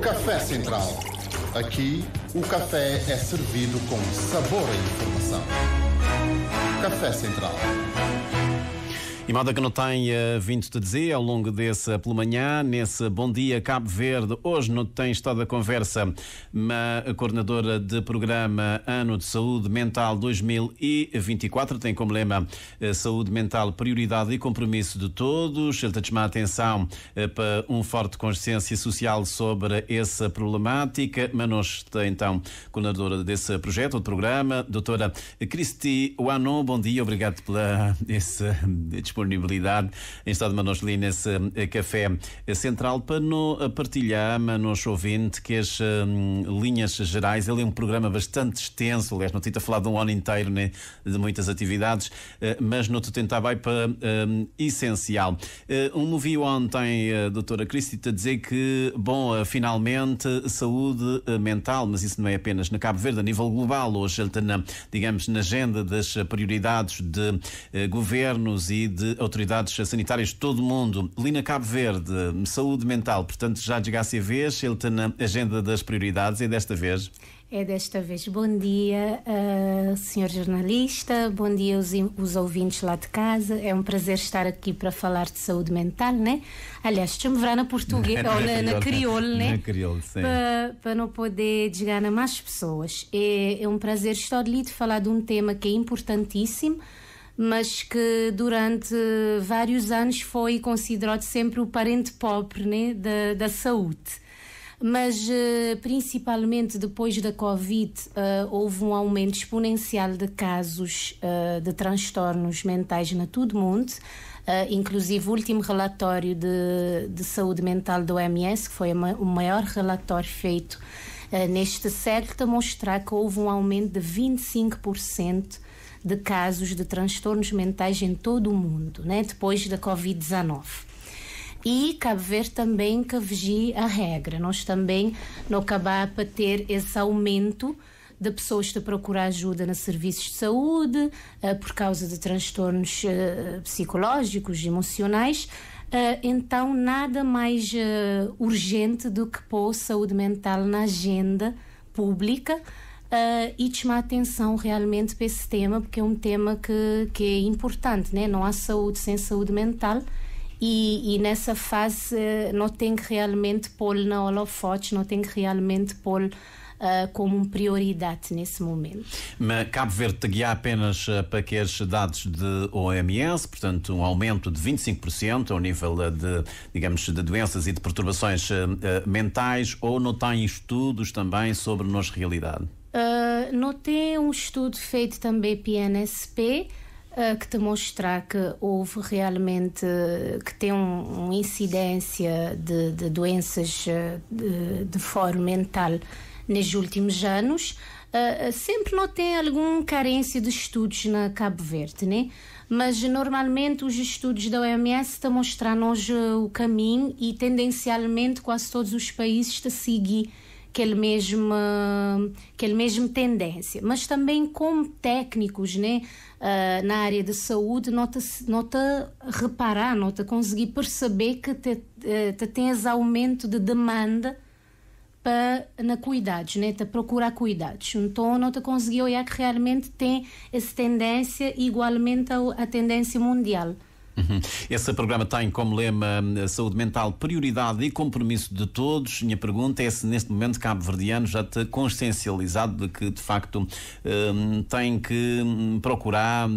Café Central. Aqui, o café é servido com sabor e informação. Café Central e malta que não tenha eh, vindo te dizer ao longo desse pelo manhã, nesse Bom Dia Cabo Verde, hoje não tem estado a conversa, mas a coordenadora de programa Ano de Saúde Mental 2024 tem como lema eh, Saúde Mental, prioridade e compromisso de todos. Ele está chamar a atenção eh, para um forte consciência social sobre essa problemática. Mas nós está então coordenadora desse projeto, do programa, doutora Cristi Wanon, Bom dia, obrigado pela esse disponibilidade disponibilidade em estado de manos nesse eh, café central para no, eh, partilhar, manos ouvinte, que as um, linhas gerais, ele é um programa bastante extenso, aliás, não tinha falado de um ano inteiro né, de muitas atividades, uh, mas não te tentar vai é para hum, um, essencial. Uh, um ouvi ontem a doutora Cristita dizer que, bom, uh, finalmente, saúde mental, mas isso não é apenas na Cabo Verde, a nível global, hoje ele está, na, digamos, na agenda das prioridades de governos e de autoridades sanitárias de todo o mundo. Lina Cabo Verde, saúde mental, portanto já chegasse a vez, ele está na agenda das prioridades e é desta vez. É desta vez. Bom dia, uh, senhor jornalista, bom dia os, os, ouvintes lá de casa. É um prazer estar aqui para falar de saúde mental, né? Aliás, chamará na português, ou na, na crioulo, né? Na crioulo, sim. Para, para não poder chegar a mais pessoas. É, é um prazer estar ali de falar de um tema que é importantíssimo mas que durante vários anos foi considerado sempre o parente pobre né, da, da saúde mas eh, principalmente depois da Covid eh, houve um aumento exponencial de casos eh, de transtornos mentais na todo o mundo. inclusive, o último relatório de, de saúde mental do OMS, que foi o maior relatório feito neste século, mostrar que houve um aumento de 25% de casos de transtornos mentais em todo o mundo, né? depois da Covid-19. E cabe ver também que vigia a regra. Nós também não acabamos para ter esse aumento de pessoas que procurar ajuda nos serviços de saúde uh, por causa de transtornos uh, psicológicos, emocionais. Uh, então, nada mais urgente do que pôr saúde mental na agenda pública uh, e chamar atenção realmente para esse tema, porque é um tema que, que é importante, né? não há saúde sem saúde mental. E, e nessa fase ah, não tem que realmente pôr na holofote, não tem que realmente pôr Uh, como prioridade nesse momento. Mas Cabo Verde guiar apenas para que dados de OMS, portanto um aumento de 25% ao nível de, digamos, de doenças e de perturbações mentais, ou não tem estudos também sobre a nossa realidade? Uh, ah, notei um estudo feito também PNSP uh, ah, que mostra que houve realmente que tem um, uma incidência de, de doenças ah, de, de foro mental nos últimos anos. Uh, sempre notei alguma carência de estudos na Cabo Verde, né? mas normalmente os estudos da OMS estão mostrando hoje o caminho e tendencialmente quase todos os países estão seguem aquele mesma, aquele mesmo tendência. Mas também como técnicos né, uh, na área de saúde, nota, nota reparar, nota conseguir perceber que te, eh, te tens aumento de demanda para na cuidados, né? Para procurar cuidados. Então, nota te conseguiu olhar é que realmente tem essa tendência igualmente à tendência mundial. Uhum. Esse programa tem como lema hum, saúde mental, prioridade e compromisso de todos. Minha pergunta é se neste momento Cabo Verdeano já te consciencializado de que de facto hum, tem que hum, procurar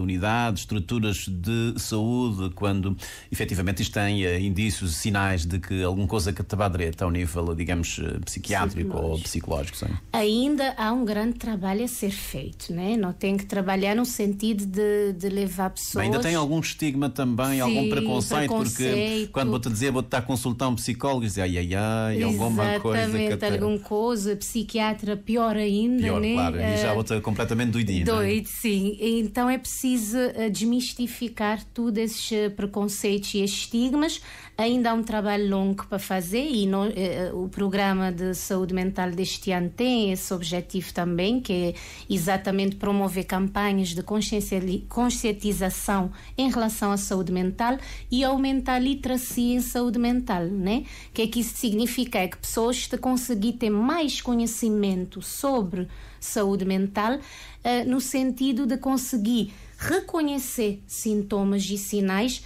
unidades, estruturas de saúde quando efetivamente isto tem eh, indícios, sinais de que alguma coisa que estava direita ao nível, digamos, eh, psiquiátrico ou psicológico. Sim. Ainda há um grande trabalho a ser feito, né? não tem que trabalhar no sentido de, de levar pessoas. Mas ainda tem alguns estigmas estigma também, Sim, algum preconceito, preconceito. porque quando vou-te dizer, vou-te estar a consultar um psicólogo, dizer ai ai ai, alguma coisa. Exatamente, alguma coisa, psiquiatra, pior ainda. Pior, né? claro, e já vou-te ah, completamente doidinho. É? Doido, né? sim. Então é preciso ah, desmistificar todos esses ah, preconceitos e estigmas. Ainda há um trabalho longo para fazer e não, eh, eh, o programa de saúde mental deste ano tem esse objetivo também, que é exatamente promover campanhas de conscientização em relação relação à saúde mental e aumentar a literacia em saúde mental, né? O que é que isso significa? É que pessoas de conseguir ter mais conhecimento sobre saúde mental uh, no sentido de conseguir reconhecer sintomas e sinais,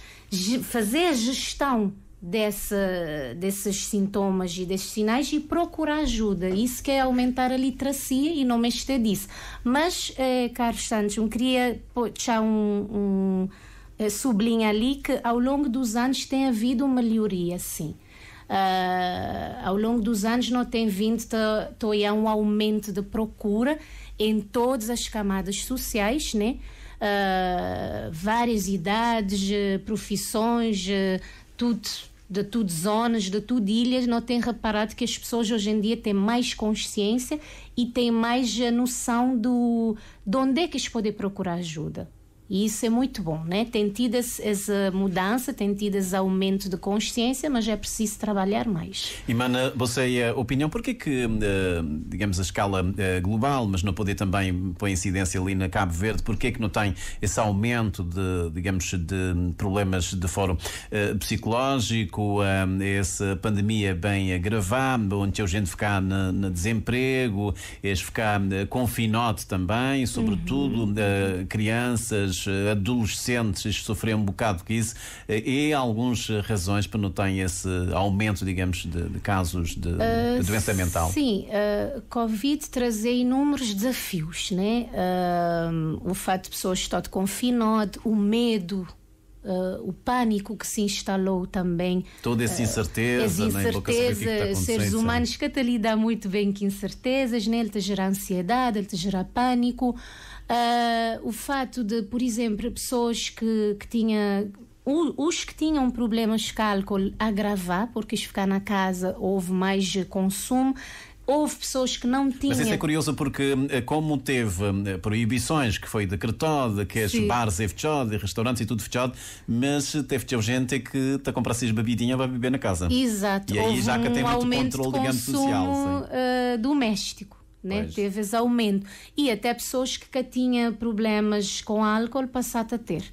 fazer a gestão desses sintomas e desses sinais e procurar ajuda. Isso quer é aumentar a literacia e não mexer disso. Mas, eh, Carlos Santos, eu queria deixar um, um eh, sublinha ali que ao longo dos anos tem havido uma melhoria, sim. Uh, ao longo dos anos não tem vindo a um aumento de procura em todas as camadas sociais, né? Uh, várias idades, eh, profissões, eh, tudo, de tudo zonas, de tudo ilhas, não tem reparado que as pessoas hoje em dia têm mais consciência e têm mais noção do, de onde é que eles podem procurar ajuda. E isso é muito bom, né? Tem tido essa mudança, tem tido esse aumento de consciência, mas é preciso trabalhar mais. Imana, você a eh, opinião, por que eh, digamos, a escala eh, global, mas não poder também pôr incidência ali na Cabo Verde, por que não tem esse aumento de, digamos, de problemas de fórum psicológico, essa pandemia bem agravada, onde a gente ficar no, desemprego, eles ficar confinado também, sobretudo uhum. crianças, eh, adolescentes, sofreram um bocado com isso. Eh, e algumas razões para notarem esse aumento, digamos, de, de casos de, uh, de, eh, doença mental? Sim, uh, Covid traz inúmeros desafios, né? Uh, o fato de pessoas estar confinadas, o medo. Uh, o pânico que se instalou também. Toda essa incerteza, uh, incerteza né? É seres humanos que até lidam muito bem com incertezas, né? ele te gera ansiedade, ele te gera pânico. Uh, o fato de, por exemplo, pessoas que, que tinham os que tinham problemas de cálculo agravar, porque ficar na casa houve mais consumo. Houve pessoas que não tinham. Mas isso é curioso porque, eh, como teve eh, proibições, que foi decretado, que as é os bares é fechado, restaurantes e tudo fechado, mas teve, teve gente que está a comprar as bebidinhas para beber na casa. Exato. E aí Houve já que um tem muito controle, consumo, digamos, social. Uh, doméstico né? teve esse aumento. E até pessoas que, que tinham problemas com álcool passaram a ter.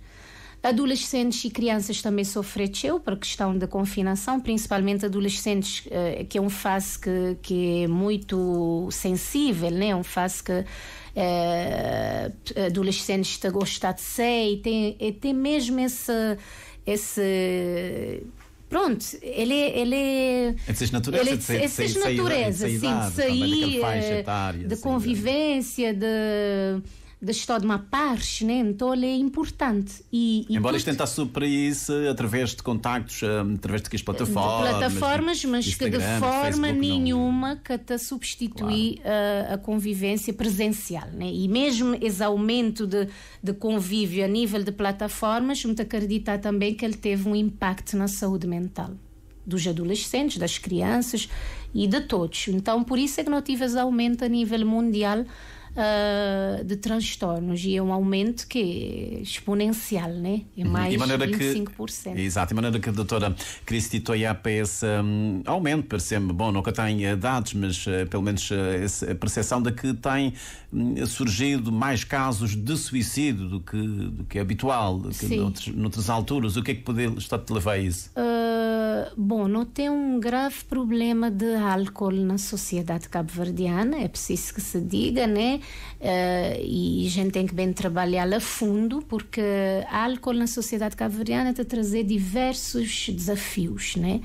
Adolescentes e crianças também sofreram por questão da confinação, principalmente adolescentes, eh, que é um fase que, que é muito sensível, né? Um fase que é, adolescentes gostam de ser e tem, e tem mesmo esse, esse Pronto, ele. ele é essas naturezas, ele, de, sair, é essas sim, de sair, de, sair, de, sair, eh, de, de convivência, de da história de uma parte, né? então ele é importante. E, e Embora isto tentasse suprir-se através de contactos, hum, através de que as eh, plataformas. De plataformas, mas que de forma Facebook, nenhuma não. que te substitui claro. a, eh, a, convivência presencial. Né? E mesmo esse aumento de, de convívio a nível de plataformas, muito acreditar também que ele teve um impacto na saúde mental dos adolescentes, das crianças e de todos. Então, por isso é que não esse aumento a nível mundial uh, de transtornos e é um aumento que é exponencial, né? É uhum. mais de 25%. Que, exato, de maneira que a doutora Cristi Toia para esse um, aumento, parece-me, bom, nunca tem eh, dados, mas uh, pelo menos uh, a percepção de que tem um, surgido mais casos de suicídio do que, do que é habitual, do que noutros, noutras alturas. O que é que pode estar te levar a isso? Ah, bom, não tem um grave problema de álcool na sociedade cabo-verdiana, é preciso que se diga, né? Uh, e a gente tem que bem trabalhar a fundo, porque álcool na sociedade cabo-verdiana está a trazer diversos desafios, né?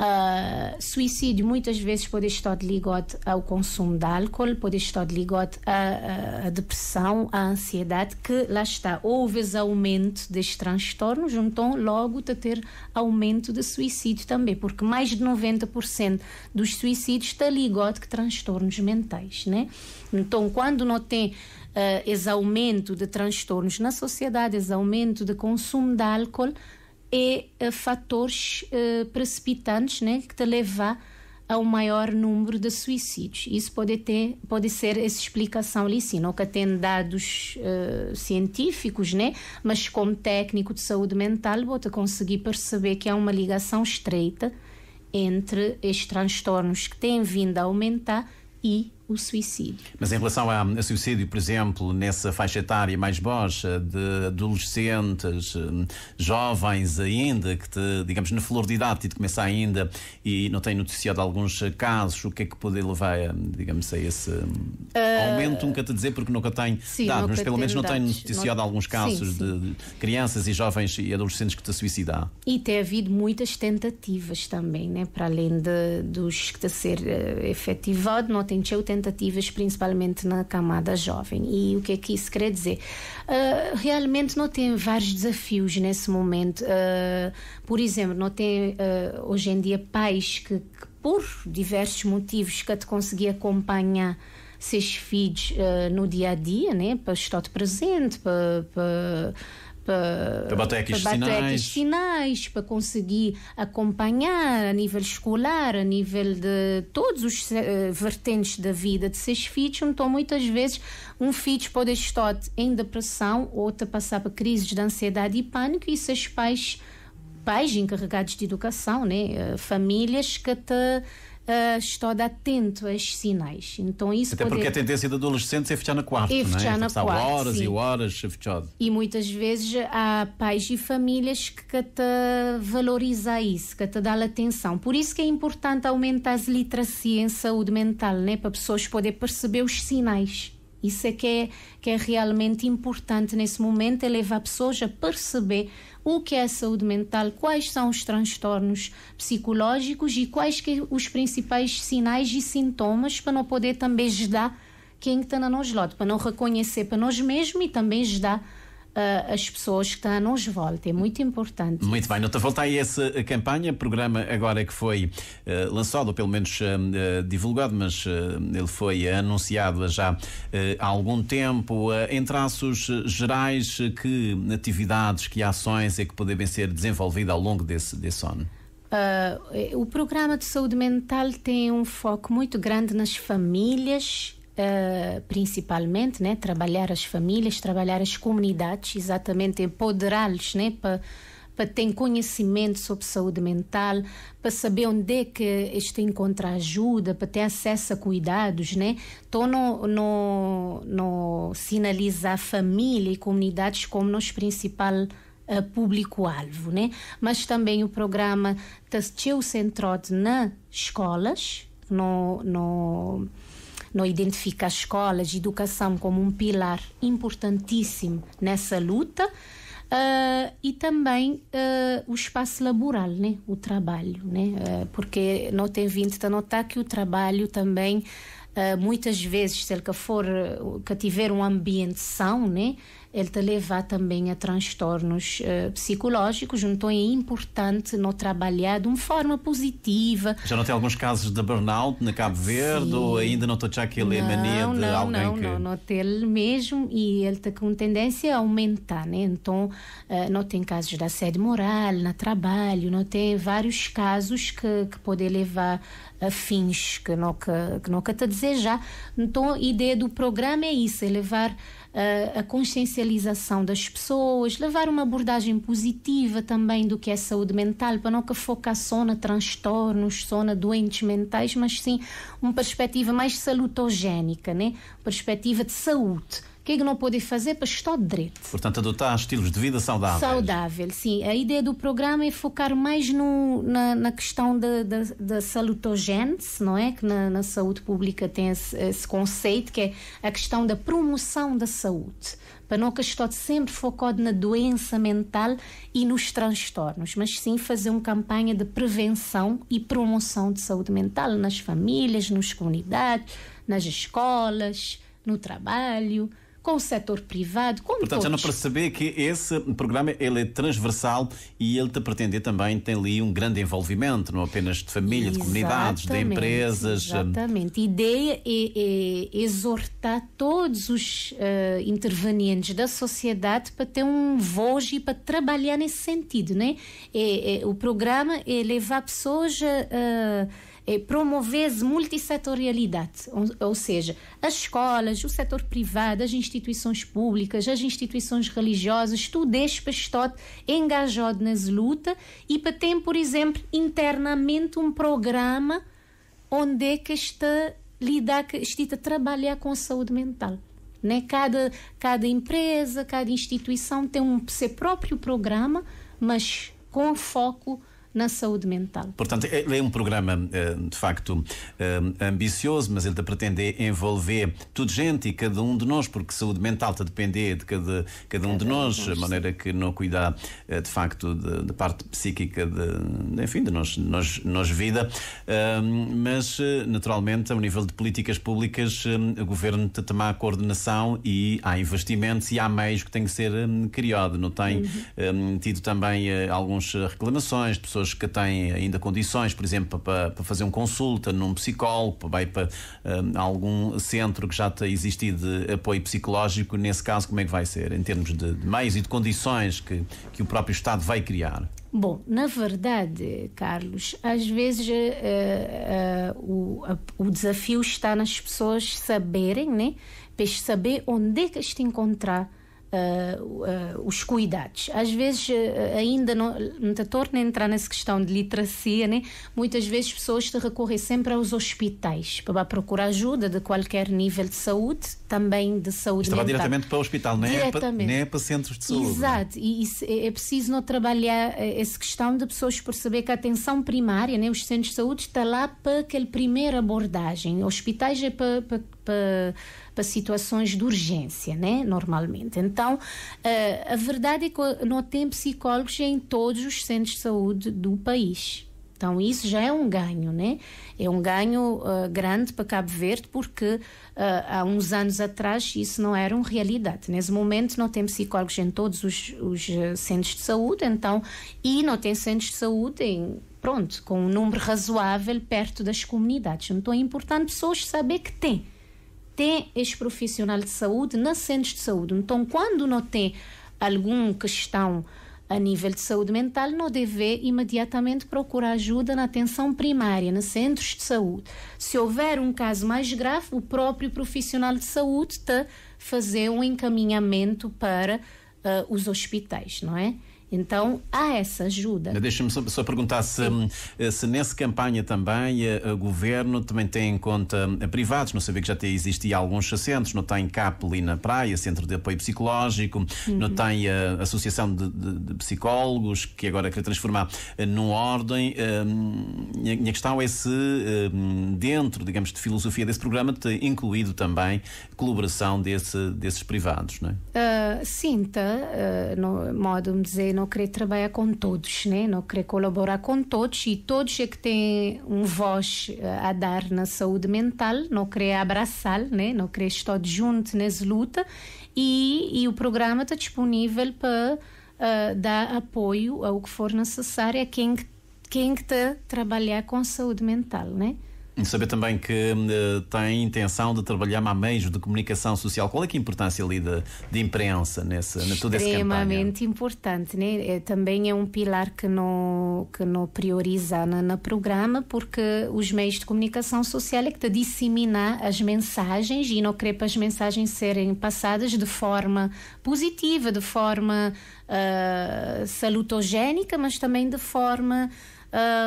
Uh, suicídio muitas vezes pode estar ligado ao consumo de álcool, pode estar ligado à, à depressão, à ansiedade, que lá está. Houve aumento destes transtornos, então logo de ter aumento de suicídio também, porque mais de 90% dos suicídios está ligado a transtornos mentais, né? Então, quando não tem uh, esse aumento de transtornos na sociedade, esse aumento de consumo de álcool, é eh, fatores uh, precipitantes né, que te levam a um maior número de suicídios. Isso pode, ter, pode ser essa explicação ali, sim. Não que tem dados uh, científicos, né? mas como técnico de saúde mental, vou-te conseguir perceber que há uma ligação estreita entre estes transtornos que têm vindo a aumentar e o suicídio. Mas em relação a, suicídio, por exemplo, nessa faixa etária mais baixa de adolescentes, hum, jovens ainda, que te, digamos, na flor de idade, te começa ainda e não tem noticiado alguns casos, o que é que pode levar, a, hum, digamos, a esse uh, aumento? Nunca te dizer, porque nunca tem dado, dados, mas pelo menos não tem noticiado alguns casos sim, sim. de crianças e jovens e adolescentes que te suicidar. E tem havido muitas tentativas também, né? para além de, dos que te ser uh, efetivado, não tem tentativa principalmente na camada jovem. E o que é que isso quer dizer? Uh, realmente não tem vários desafios nesse momento. Uh, por exemplo, não tem ah, hoje em dia pais que, que, por diversos motivos, que te consegui acompanhar seus filhos no dia a dia, né? para estar presente, para, para para, para bater aqui os sinais. para conseguir acompanhar a nível escolar, a nível de todos os uh, vertentes da vida de seus filhos. Então, muitas vezes, um filho pode estar em depressão outro passar por crises de ansiedade e pânico e seus pais, pais encarregados de educação, né? Eh, famílias que te uh, estar atento aos sinais. Então isso Até porque a tendência de adolescentes é fechar na quarta, é fechar não é? Então, na quarta, horas sim. e horas fechado. E muitas vezes há pais e famílias que te valoriza isso, que te dá atenção. Por isso que é importante aumentar a literacia em saúde mental, né? para pessoas poderem perceber os sinais. Isso é que, é que é realmente importante nesse momento, é levar pessoas a perceber o que é a saúde mental, quais são os transtornos psicológicos e quais que os principais sinais e sintomas para não poder também ajudar quem está na nós para não reconhecer para nós mesmos e também ajudar uh, as pessoas que estão nos volta. É muito importante. Muito bem, não te voltar a essa campanha, programa agora que foi uh, lançado, ou pelo menos uh, divulgado, mas eh, ele foi anunciado já há algum tempo. em traços gerais, que atividades, que ações é que podem ser desenvolvidas ao longo desse, desse ano? Uh, o programa de saúde mental tem um foco muito grande nas famílias Uh, principalmente, né, trabalhar as famílias, trabalhar as comunidades, exatamente empoderá-los, né, para para ter conhecimento sobre saúde mental, para saber onde é que este encontra ajuda, para ter acesso a cuidados, né? Então, no no não sinalizar família e comunidades como nosso principal uh, público-alvo, né? Mas também o programa está centrado nas escolas, no, no não identifica as escolas de educação como um pilar importantíssimo nessa luta uh, e também uh, o espaço laboral, né? o trabalho, né? Uh, porque não tem vindo a notar que o trabalho também muitas vezes, se ele que for, que tiver um ambiente são, né? ele te leva também a transtornos uh, psicológicos, então é importante não trabalhar de uma forma positiva. Já não tem alguns casos de burnout na Cabo Verde ou ainda não estou já aquele não, mania de não, alguém não, que... Não, não, não, ele mesmo e ele está com tendência a aumentar, né? Então uh, não tem casos de assédio moral, no trabalho, não tem vários casos que, que podem levar a fins que nunca, que que te desejar. Então a ideia do programa é isso, é levar a consciencialização das pessoas, levar uma abordagem positiva também do que é saúde mental, para não que focar só na transtornos, só na doentes mentais, mas sim uma perspectiva mais salutogénica, né? perspectiva de saúde o que é que não podem fazer para estar direito? Portanto, adotar estilos de vida saudáveis. Saudável, sim. A ideia do programa é focar mais no, na, na questão da, salutogênese, não é? Que na, na saúde pública tem esse, esse, conceito, que é a questão da promoção da saúde. Para não que sempre focado na doença mental e nos transtornos, mas sim fazer uma campanha de prevenção e promoção de saúde mental nas famílias, nas comunidades, nas escolas, no trabalho com o setor privado, com Portanto, todos. já não perceber que esse programa ele é transversal e ele te pretende também tem ali um grande envolvimento, não apenas de família, exatamente, de comunidades, de empresas. Eh, exatamente. A ideia é, é exortar todos os uh, intervenientes da sociedade para ter um voz e para trabalhar nesse sentido, né? É, é o programa é levar pessoas a uh, é promover multissetorialidade, ou, ou seja, as escolas, o setor privado, as instituições públicas, as instituições religiosas, tudo este pastote engajado nas lutas e para ter, por exemplo, internamente um programa onde é que está lidar, que está trabalhar com a saúde mental. Né? Cada, cada empresa, cada instituição tem um seu próprio programa, mas com foco na saúde mental. Portanto, é, é um programa eh, de facto eh, ambicioso, mas ele pretende envolver toda gente e cada um de nós, porque saúde mental está a depender de cada, cada um de nós, de maneira que não cuidar eh, de facto da parte psíquica de, enfim, de nós, nós, nós vida, ehm, mas naturalmente, a nível de políticas públicas, o governo tem de tomar a coordenação e há investimentos e há meios que têm que ser criado, não tem uhum. Ehm, tido também algumas reclamações de pessoas pessoas que têm ainda condições, por exemplo, para, para fazer uma consulta num psicólogo, bem para um, algum centro que já existido de apoio psicológico, nesse caso, como é que vai ser, em termos de, de meios e de condições que, que o próprio Estado vai criar? Bom, na verdade, Carlos, às vezes uh, uh, o, a, o desafio está nas pessoas saberem, né? Saber onde é que as te encontrar uh, uh, os cuidados. Às vezes eh, ainda não, não torna a entrar nessa questão de literacia, né? muitas vezes pessoas recorrem sempre aos hospitais para procurar ajuda de qualquer nível de saúde, também de saúde Estava mental. diretamente para o hospital, não é, é para, é para centros de saúde. É? Exato, né? e é, é, preciso não trabalhar essa questão de pessoas perceber que a atenção primária, né? os centros de saúde, está lá para aquela primeira abordagem. Hospitais é para, para, para para situações de urgência, né? normalmente. Então, uh, a verdade é que não tem psicólogos em todos os centros de saúde do país. Então, isso já é um ganho, né? É um ganho uh, grande para Cabo Verde, porque uh, há uns anos atrás isso não era uma realidade. Nesse momento, não tem psicólogos em todos os, os centros de saúde, então, e não tem centros de saúde em, pronto, com um número razoável perto das comunidades. Então, é importante pessoas saber que tem tem este profissional de saúde nas centros de saúde. Então, quando não tem alguma questão a nível de saúde mental, não deve imediatamente procurar ajuda na atenção primária, nos centros de saúde. Se houver um caso mais grave, o próprio profissional de saúde te fazer um encaminhamento para uh, os hospitais, não é? Então há essa ajuda. Deixa-me só, só, perguntar se, eh, se, nessa campanha também eh, o governo também tem em conta eh, privados. Não sabia que já tem, existia alguns centros, não tem CAP ali na praia, Centro de Apoio Psicológico, uhum. não tem a Associação de, de, de, Psicólogos, que agora quer transformar num ordem. Minha, minha questão é se dentro, digamos, de filosofia desse programa tem incluído também colaboração desse, desses privados, não é? Uh, sim, tá, uh, no modo de dizer, não quer trabalhar com todos, né? não quer colaborar com todos e todos é que têm um voz eh, a dar na saúde mental, não quer abraçar, né? não quer estar junto nessa luta e, e o programa está disponível para uh, dar apoio ao que for necessário a quem, quem está trabalhar com saúde mental, né? Saber também que uh, tem intenção de trabalhar mais meios de comunicação social. Qual é, é a importância ali de, de imprensa nesse, na toda essa campanha? Extremamente importante, né? É, também é um pilar que não que não prioriza na, na, programa porque os meios de comunicação social é que te disseminar as mensagens e não querer para as mensagens serem passadas de forma positiva, de forma uh, salutogénica, mas também de forma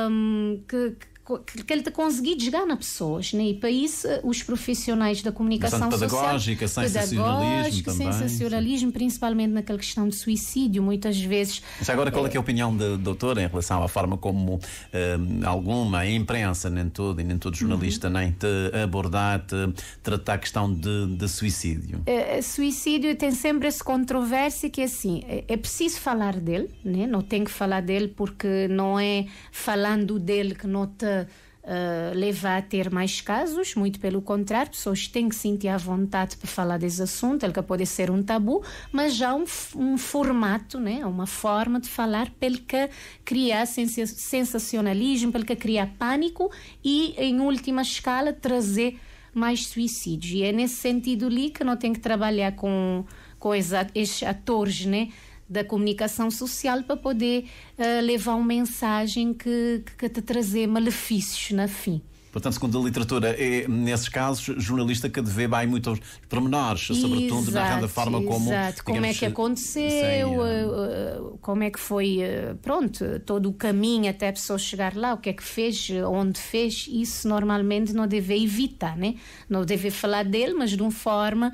um, que, que que ele conseguir chegar na pessoas, né? E para isso eh, os profissionais da comunicação são pedagógica, social, sensacionalismo pedagógico, sensacionalismo, principalmente naquela questão de suicídio, muitas vezes. Mas agora qual é, é a eh, opinião da doutora em relação à forma como eh, alguma a imprensa, nem tudo e nem todo uhum. jornalista, uhum. nem te abordar, te tratar a questão de, de suicídio? suicídio tem sempre essa controvérsia que é assim, é, é preciso falar dele, né? Não tem que falar dele porque não é falando dele que não te uh, levar a ter mais casos, muito pelo contrário, pessoas têm que sentir a vontade para falar desse assunto, ele que pode ser um tabu, mas já um, um formato, né? uma forma de falar pelo que criar sensacionalismo, pelo que criar pânico e, em última escala, trazer mais suicídios. E é nesse sentido ali que não tem que trabalhar com, com esses atores, né? da comunicação social para poder uh, levar uma mensagem que, que, te trazer malefícios na fim. Portanto, segundo a literatura, é, nesses casos, jornalista que deve vai muito aos pormenores, sobretudo narrando a forma como. Exato, como é que aconteceu, sem, uh, como é que foi, uh, pronto, todo o caminho até a pessoa chegar lá, o que é que fez, onde fez, isso normalmente não deve evitar, né? Não deve falar dele, mas de uma forma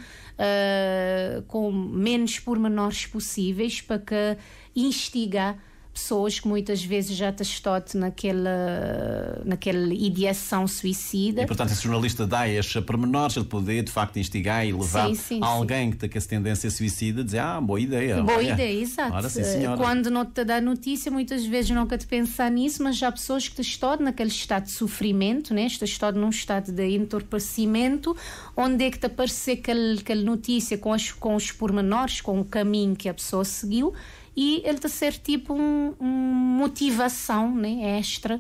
com menos pormenores possíveis para que instigar pessoas que muitas vezes já testote naquela, naquela ideação suicida. E, portanto, esse jornalista dá estes pormenores de poder, de facto, instigar e levar sim, sim, alguém sim. que tem essa tendência suicida a dizer, ah, boa ideia. Boa olha. ideia, exato. Ora, sim, eh, Quando não te dá notícia, muitas vezes nunca te pensar nisso, mas já há pessoas que testote naquele estado de sofrimento, né? estado num estado de entorpecimento, onde é que te aparecer aquela notícia com, as, com os pormenores, com o caminho que a pessoa seguiu, e ele de ser tipo uma um motivação né, extra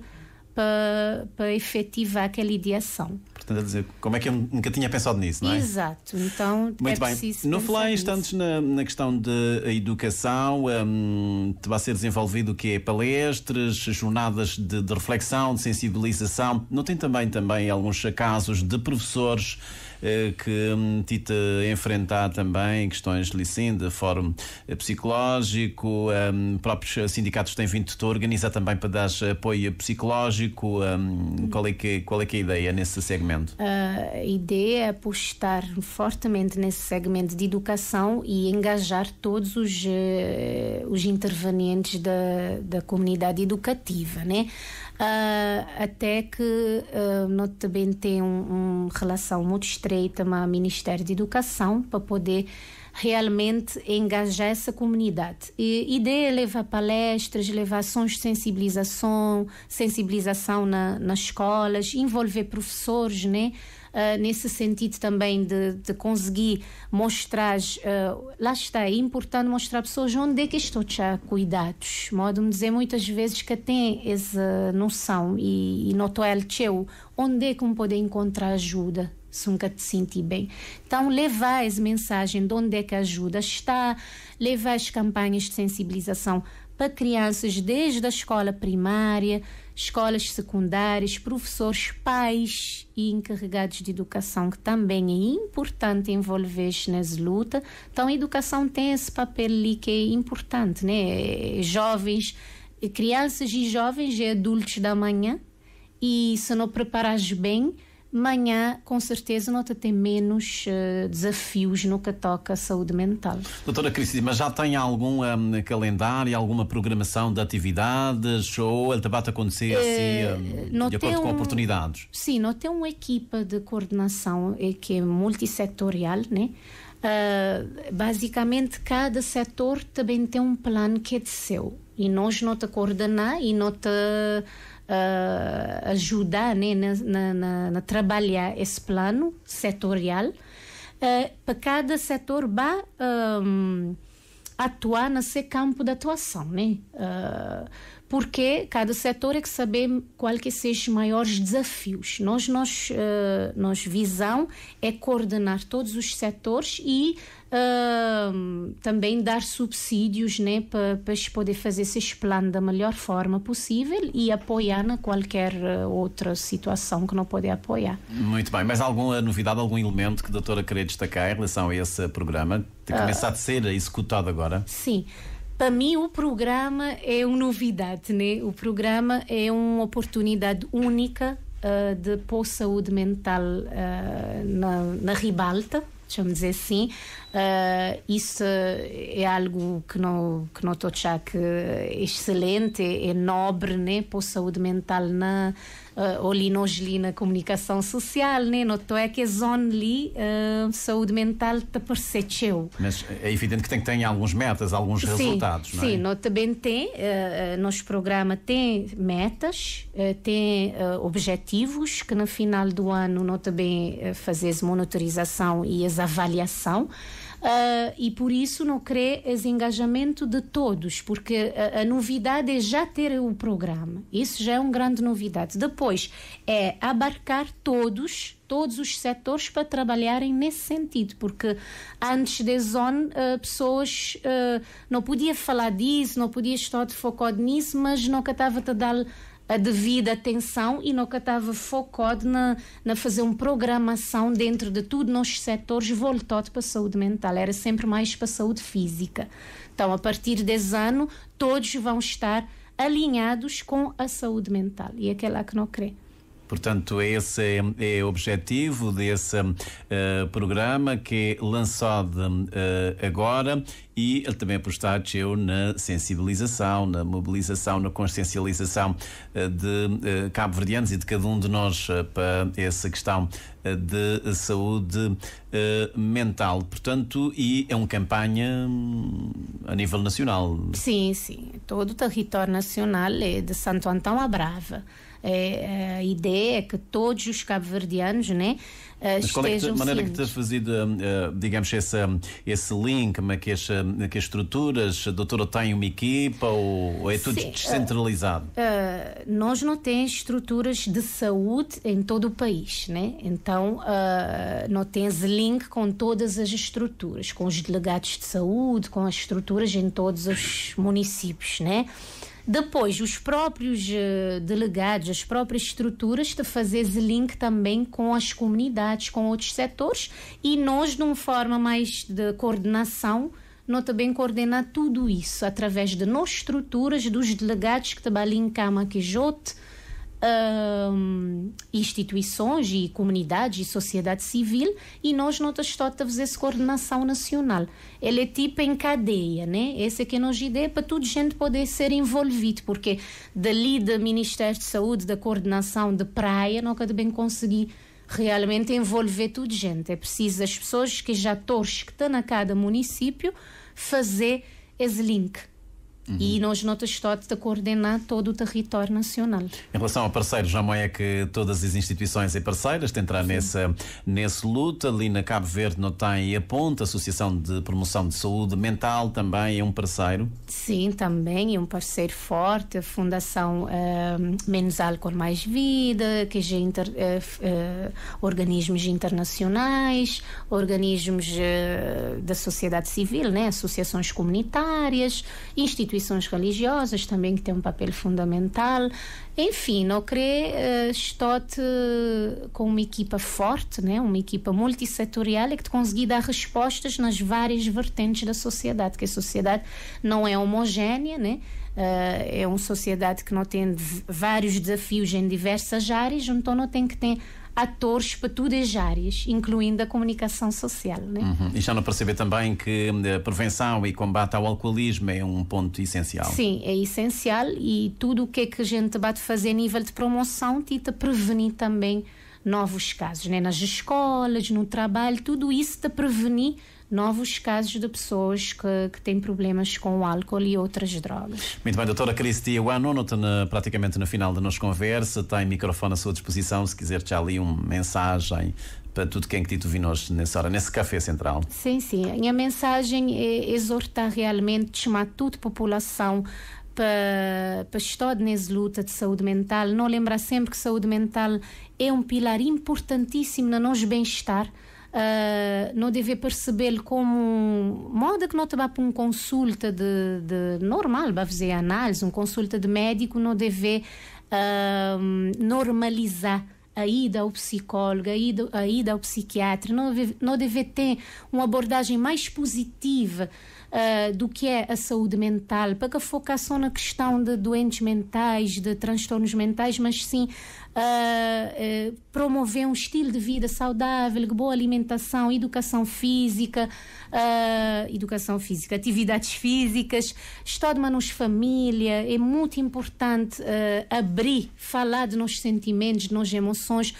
para, para efetivar aquela ideação. Portanto, a dizer, como é que eu nunca tinha pensado nisso, não é? Exato, então é Muito é bem. no falar instantes na, na, questão da educação, um, vai ser desenvolvido o que é palestras, jornadas de, de reflexão, de sensibilização. Não tem também, também alguns casos de professores eh, que hum, Tita enfrentar também questões de licença, fórum eh, psicológico, hum, próprios sindicatos têm vindo a organizar também para dar apoio psicológico. Hum, qual é que, qual é, que é a ideia nesse segmento? A ideia é apostar fortemente nesse segmento de educação e engajar todos os, eh, os intervenientes da, da comunidade educativa, né? uh, até que uh, ah, também tem uma um relação muito estreita com o Ministério de Educação para poder realmente engajar essa comunidade. E ideia é levar palestras, levar ações de sensibilização, sensibilização na, nas escolas, envolver professores, né? uh, nesse sentido também de, de conseguir mostrar, uh, lá está, é importante mostrar pessoas onde é que a já cuidados. Modo de dizer, muitas vezes que tem essa noção e, e notou ele teu, onde é que me pode encontrar ajuda se nunca te senti bem. Então, levar as mensagens de onde é que ajuda está, levar as campanhas de sensibilização para crianças desde a escola primária, escolas secundárias, professores, pais e encarregados de educação, que também é importante envolver nessa luta. Então, a educação tem esse papel ali que é importante, né? É jovens, é crianças e jovens e adultos da manhã. E se não preparares bem, manhã, com certeza, nota tem menos uh, desafios no que toca à saúde mental. Doutora Cristina, mas já tem algum um, calendário, alguma programação de atividades ou ele debate acontecer assim, eh, hum, um, de acordo um, com oportunidades? Sim, nós temos uma equipa de coordenação eh, que é multissetorial, né? Uh, basicamente, cada setor também tem um plano que é de seu. E nós não te coordenar e não te uh, ah, ajudar né, na, na, na, trabalhar esse plano setorial uh, para cada setor vá um, atuar no seu campo de atuação né uh, porque cada setor é que saber qual que seja os maiores desafios nós nós uh, nós visão é coordenar todos os setores e uh, também dar subsídios né, para se poder fazer esse plano da melhor forma possível e apoiar na qualquer eh, outra situação que não poder apoiar. Muito bem, mas alguma novidade, algum elemento que a doutora queria destacar em relação a esse programa que uh, ah. começa a ser executado agora? Sim. Para mim, o programa é uma novidade, né? O programa é uma oportunidade única uh, de pôr saúde mental uh, na, na ribalta, me dizer assim, Uh, isso é algo que não que não estou a que é excelente, é, é, nobre, né, para a saúde mental na uh, ou na comunicação social, né, não estou é que é só ali uh, saúde mental te percebeu. Mas é evidente que tem que ter alguns metas, alguns sim, resultados, não é? Sim, nós também tem, uh, eh, eh, nosso programa tem metas, tem objetivos que no final do ano nós também uh, fazemos monitorização e as avaliação uh, e por isso não crê esse engajamento de todos, porque a, a, novidade é já ter o programa. Isso já é uma grande novidade. Depois é abarcar todos todos os setores para trabalharem nesse sentido, porque antes da zone uh, ah, pessoas uh, não podia falar disso, não podia estar de foco nisso, mas nunca estava a dar a devida atenção e não catava focado na, na fazer uma programação dentro de tudo nos setores voltado para a saúde mental, era sempre mais para a saúde física. Então, a partir desse ano, todos vão estar alinhados com a saúde mental e aquela é é que não crê. Portanto, esse é, é, o objetivo desse uh, programa que é lançado uh, agora e ele também apostar é eu na sensibilização, na mobilização, na consciencialização uh, de cabo-verdianos e de cada um de nós para essa questão de saúde mental. Portanto, e é uma campanha hum, a nível nacional. Sim, sim. Todo o território nacional é de Santo Antão à Brava. É, é, a ideia é que todos os cabo-verdianos né, eh, Mas qual é que, a maneira que que ter fazido, eh, digamos, esse esse link, como é que as, eh, que as estruturas, a doutora tem uma equipa ou é tudo Sim, descentralizado? Uh, uh, nós não temos estruturas de saúde em todo o país, né? então uh, não temos link com todas as estruturas, com os delegados de saúde, com as estruturas em todos os municípios, né? Depois, os próprios eh, delegados, as próprias estruturas, de fazer link também com as comunidades, com outros setores e nós, de uma forma mais de coordenação, nós também coordenar tudo isso através de nossas estruturas, dos delegados que trabalham em Cama Quijote, um, instituições e comunidades e sociedade civil e nós não estamos a fazer essa coordenação nacional. Ele é tipo em cadeia, né? Essa é que é a nossa ideia para toda gente poder ser envolvido, porque dali do Ministério de Saúde, da coordenação de praia, nunca de bem conseguir realmente envolver toda gente. É preciso as pessoas que já torcem, que estão a cada município, fazer esse link uhum. e nós notas estamos a coordenar todo o território nacional. Em relação a parceiros, não é que todas as instituições e parceiras têm entrar nessa, nessa luta. Ali na Cabo Verde não tem a Ponta, Associação de Promoção de Saúde Mental também é um parceiro? Sim, também é um parceiro forte. A Fundação uh, eh, Menos Álcool Mais Vida, que é inter, uh, uh, organismos internacionais, organismos da sociedade civil, né? associações comunitárias, instituições instituições religiosas também que têm um papel fundamental. Enfim, não uh, eh, estote eh, com uma equipa forte, né? uma equipa multissetorial, é que te consegui dar respostas nas várias vertentes da sociedade, que a sociedade não é homogénea, né? Uh, é uma sociedade que não tem vários desafios em diversas áreas, então não tem que ter atores para todas as áreas, incluindo a comunicação social. Né? Uhum. E já não perceber também que a eh, prevenção e combate ao alcoolismo é um ponto essencial. Sim, é essencial e tudo o que é que a gente vai fazer a nível de promoção tenta prevenir também novos casos, né? nas escolas, no trabalho, tudo isso para prevenir novos casos de pessoas que, que têm problemas com o álcool e outras drogas. Muito bem, doutora Cris Tiaguan, está praticamente no final da nossa conversa, tem microfone à sua disposição, se quiser já ali uma mensagem para tudo quem que tu hoje nessa hora, nesse café central. Sim, sim. A minha mensagem é exortar realmente, chamar toda a população para, para estar nessa luta de saúde mental, não lembrar sempre que saúde mental é um pilar importantíssimo no nosso bem-estar. Uh, não deve perceber como modo que não te vá para uma consulta de, de normal, para fazer análise, uma consulta de médico, não deve uh, normalizar a ida ao psicólogo, a ida, a ida ao psiquiatra, não deve, não deve ter uma abordagem mais positiva uh, do que é a saúde mental, para que focar só na questão de doentes mentais, de transtornos mentais, mas sim uh, promover um estilo de vida saudável, boa alimentação, educação física, educação física, atividades físicas, estado de família. É muito importante abrir, falar de nossos sentimentos, de nossas emoções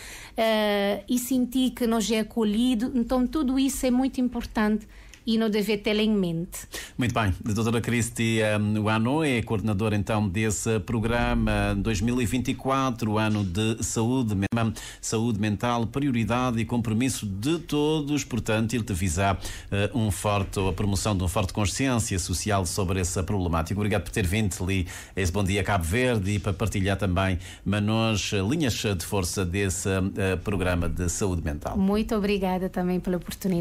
e sentir que nós é acolhido. Então, tudo isso é muito importante e não deve tê-la em mente. Muito bem, doutora doutora Cristi hum, Wano é coordenadora então desse programa 2024, o ano de saúde, saúde mental, prioridade e compromisso de todos, portanto, ele te visa hum, um forte, a promoção de uma forte consciência social sobre essa problemática. Obrigado por ter vindo, ali, esse bom dia Cabo Verde e para partilhar também, Manos, linhas de força desse hum, eh, programa de saúde mental. Muito obrigada também pela oportunidade.